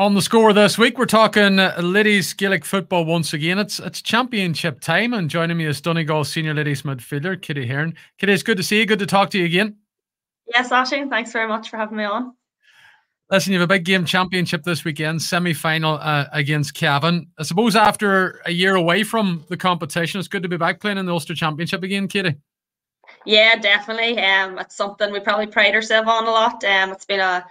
On the score this week, we're talking Liddy's Gaelic football once again. It's it's championship time, and joining me is Donegal senior Liddy's midfielder Kitty Hearn. Kitty, it's good to see you. Good to talk to you again. Yes, Ashing, thanks very much for having me on. Listen, you have a big game championship this weekend, semi final uh, against Cavan. I suppose after a year away from the competition, it's good to be back playing in the Ulster Championship again, Kitty. Yeah, definitely. Um, it's something we probably pride ourselves on a lot. Um, it's been a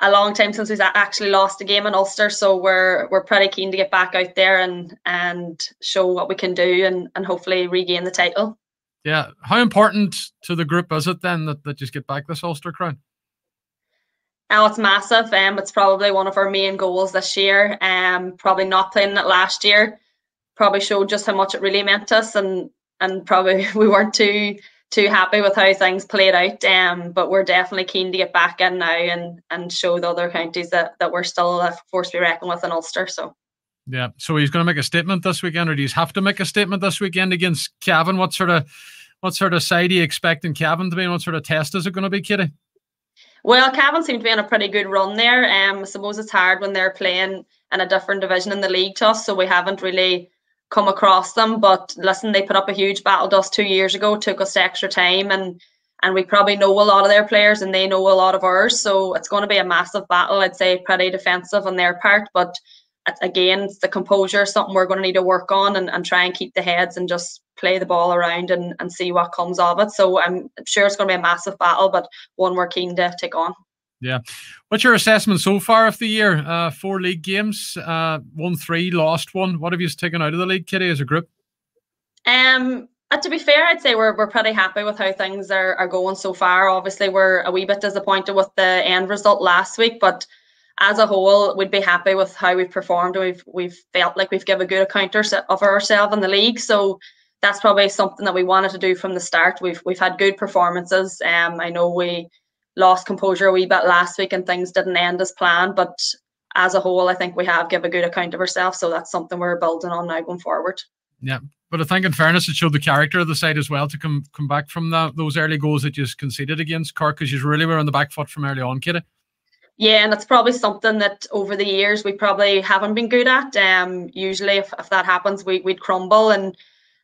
a long time since we've actually lost a game in Ulster, so we're we're pretty keen to get back out there and and show what we can do and and hopefully regain the title. Yeah, how important to the group is it then that that you get back this Ulster crown? Oh, it's massive. Um, it's probably one of our main goals this year. Um, probably not playing it last year, probably showed just how much it really meant to us, and and probably we weren't too too happy with how things played out. Um, but we're definitely keen to get back in now and and show the other counties that that we're still a force to be reckoned with in Ulster. So. Yeah. So he's going to make a statement this weekend, or do you have to make a statement this weekend against Cavan? What sort of what sort of side do you expecting Cavan to be, and what sort of test is it going to be, Kitty? Well, Cavan seemed to be on a pretty good run there. Um, I suppose it's hard when they're playing in a different division in the league to us, so we haven't really come across them. But listen, they put up a huge battle to us two years ago, took us to extra time, and and we probably know a lot of their players and they know a lot of ours. So it's going to be a massive battle. I'd say pretty defensive on their part, but again, the composure, is something we're going to need to work on and, and try and keep the heads and just play the ball around and, and see what comes of it. So I'm sure it's going to be a massive battle, but one we're keen to take on. Yeah. What's your assessment so far of the year? Uh, four league games, uh, won three, lost one. What have you taken out of the league, Kitty, as a group? Um, uh, to be fair, I'd say we're, we're pretty happy with how things are, are going so far. Obviously, we're a wee bit disappointed with the end result last week, but as a whole, we'd be happy with how we've performed. We've we've felt like we've given a good account of ourselves in the league. So that's probably something that we wanted to do from the start. We've we've had good performances. Um, I know we lost composure a wee bit last week and things didn't end as planned. But as a whole, I think we have give a good account of ourselves. So that's something we're building on now going forward. Yeah. But I think, in fairness, it showed the character of the side as well to come come back from that those early goals that you conceded against Cork because you really were on the back foot from early on, Kitty. Yeah, and that's probably something that over the years we probably haven't been good at. Um, usually, if, if that happens, we, we'd crumble and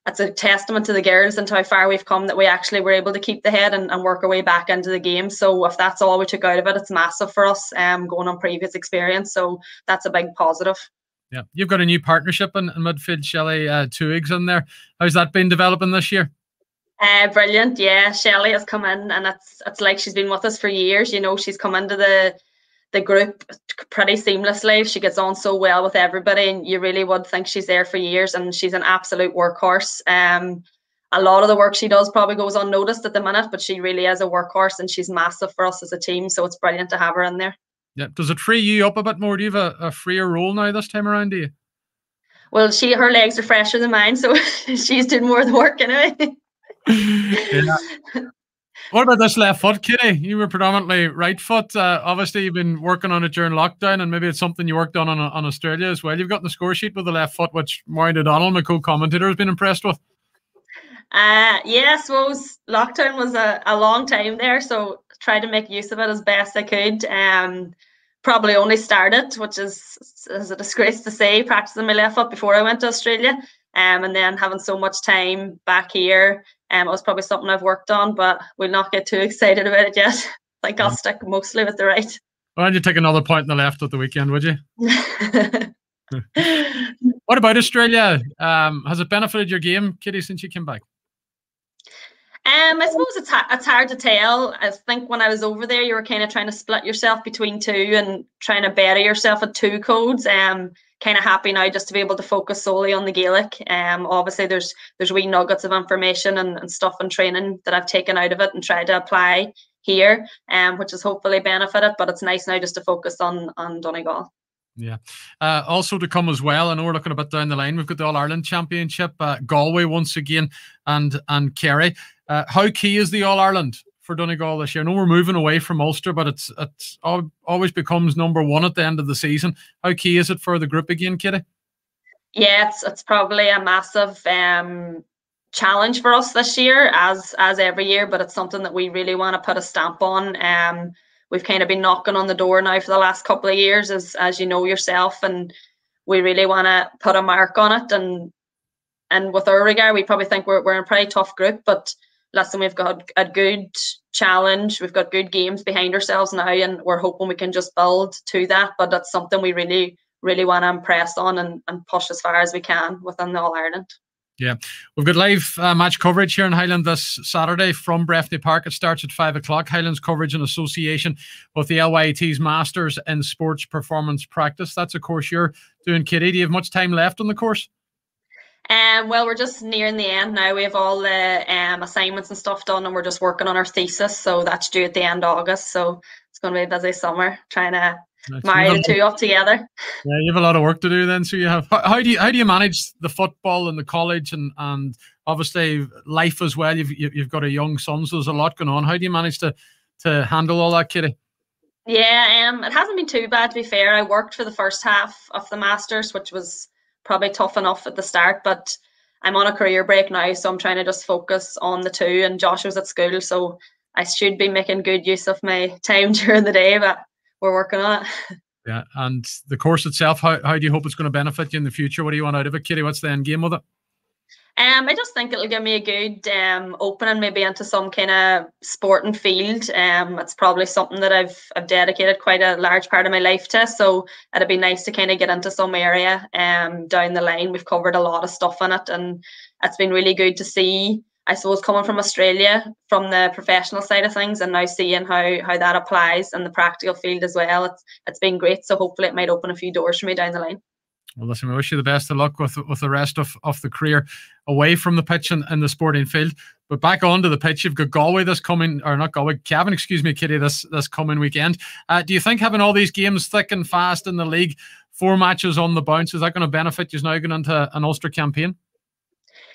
it's a testament to the girls and how far we've come that we actually were able to keep the head and, and work our way back into the game. So if that's all we took out of it, it's massive for us um, going on previous experience. So that's a big positive. Yeah, you've got a new partnership in, in midfield, Shelley uh, Tuigs in there. How's that been developing this year? Uh, brilliant. Yeah, Shelley has come in and it's it's like she's been with us for years. You know, she's come into the the group pretty seamlessly. She gets on so well with everybody, and you really would think she's there for years. And she's an absolute workhorse. Um, a lot of the work she does probably goes unnoticed at the minute, but she really is a workhorse, and she's massive for us as a team. So it's brilliant to have her in there. Yeah. Does it free you up a bit more? Do you have a, a freer role now this time around? Do you? Well, she her legs are fresher than mine, so she's doing more of the work anyway. yeah. What about this left foot, Kitty? You were predominantly right foot. Uh, obviously, you've been working on it during lockdown, and maybe it's something you worked on on, on Australia as well. You've got the score sheet with the left foot, which Maureen O'Donnell, my co-commentator, has been impressed with. Uh, yes, yeah, lockdown was a, a long time there, so tried to make use of it as best I could. Um, probably only started, which is, is a disgrace to say, practicing my left foot before I went to Australia. Um, and then having so much time back here, um, it was probably something I've worked on, but we'll not get too excited about it yet. I think I'll mm. stick mostly with the right. Why don't you take another point in the left at the weekend, would you? what about Australia? Um, has it benefited your game, Kitty, since you came back? Um, I suppose it's ha- it's hard to tell. I think when I was over there, you were kind of trying to split yourself between two and trying to better yourself at two codes. Um, kind of happy now just to be able to focus solely on the Gaelic. Um, obviously there's there's wee nuggets of information and, and stuff and training that I've taken out of it and tried to apply here, um, which has hopefully benefited. But it's nice now just to focus on on Donegal. Yeah. Uh, also to come as well, I know we're looking a bit down the line. We've got the All Ireland Championship, uh, Galway once again, and and Kerry. Uh, how key is the All Ireland for Donegal this year? I know we're moving away from Ulster, but it's it's always becomes number one at the end of the season. How key is it for the group again, Kitty? Yeah, it's it's probably a massive um, challenge for us this year, as as every year. But it's something that we really want to put a stamp on. Um, we've kind of been knocking on the door now for the last couple of years, as as you know yourself, and we really want to put a mark on it. And and with regard, we probably think we're we're in a pretty tough group, but listen, we've got a good challenge, we've got good games behind ourselves now, and we're hoping we can just build to that. But that's something we really, really want to impress on and, and push as far as we can within All Ireland. Yeah, we've got live uh, match coverage here in Highland this Saturday from Breffney Park. It starts at five o'clock. Highlands coverage in association with the LYT's Masters in Sports Performance Practice. That's a course you're doing, Kitty. Do you have much time left on the course? Um, well, we're just nearing the end now. We have all the um, assignments and stuff done, and we're just working on our thesis. So that's due at the end of August. So it's going to be a busy summer trying to nice. marry the two up together. Yeah, you have a lot of work to do then. So you have how, how do you how do you manage the football and the college and and obviously life as well? You've you've got a young son, so there's a lot going on. How do you manage to to handle all that, Kitty? Yeah, um, it hasn't been too bad to be fair. I worked for the first half of the Masters, which was probably tough enough at the start, but I'm on a career break now, so I'm trying to just focus on the two. And Josh was at school, so I should be making good use of my time during the day, but we're working on it. Yeah, and the course itself, how, how do you hope it's going to benefit you in the future? What do you want out of it, Kitty? What's the end game with it? Um, I just think it'll give me a good um, opening, maybe into some kind of sporting field. Um, it's probably something that I've I've dedicated quite a large part of my life to. So it'd be nice to kind of get into some area um, down the line. We've covered a lot of stuff in it, and it's been really good to see. I suppose coming from Australia, from the professional side of things, and now seeing how how that applies in the practical field as well. It's it's been great. So hopefully it might open a few doors for me down the line. Well, listen, we wish you the best of luck with with the rest of, of the career away from the pitch and, and the sporting field. But back onto the pitch, you've got Galway this coming, or not Galway, Kevin. excuse me, Kitty, this this coming weekend. Uh, do you think having all these games thick and fast in the league, four matches on the bounce, is that going to benefit you now going into an Ulster campaign?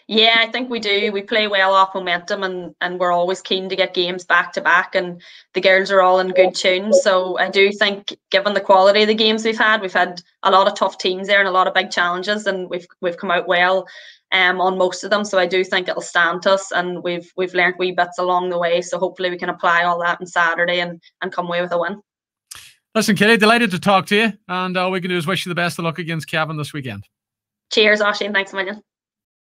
Yeah, I think we do. We play well off momentum, and and we're always keen to get games back to back. And the girls are all in good tune. So I do think, given the quality of the games we've had, we've had a lot of tough teams there and a lot of big challenges, and we've we've come out well um, on most of them. So I do think it'll stand us, and we've we've learned wee bits along the way. So hopefully we can apply all that on Saturday and and come away with a win. Listen, Kitty, delighted to talk to you, and uh, all we can do is wish you the best of luck against Kevin this weekend. Cheers, Ashley, and thanks a million.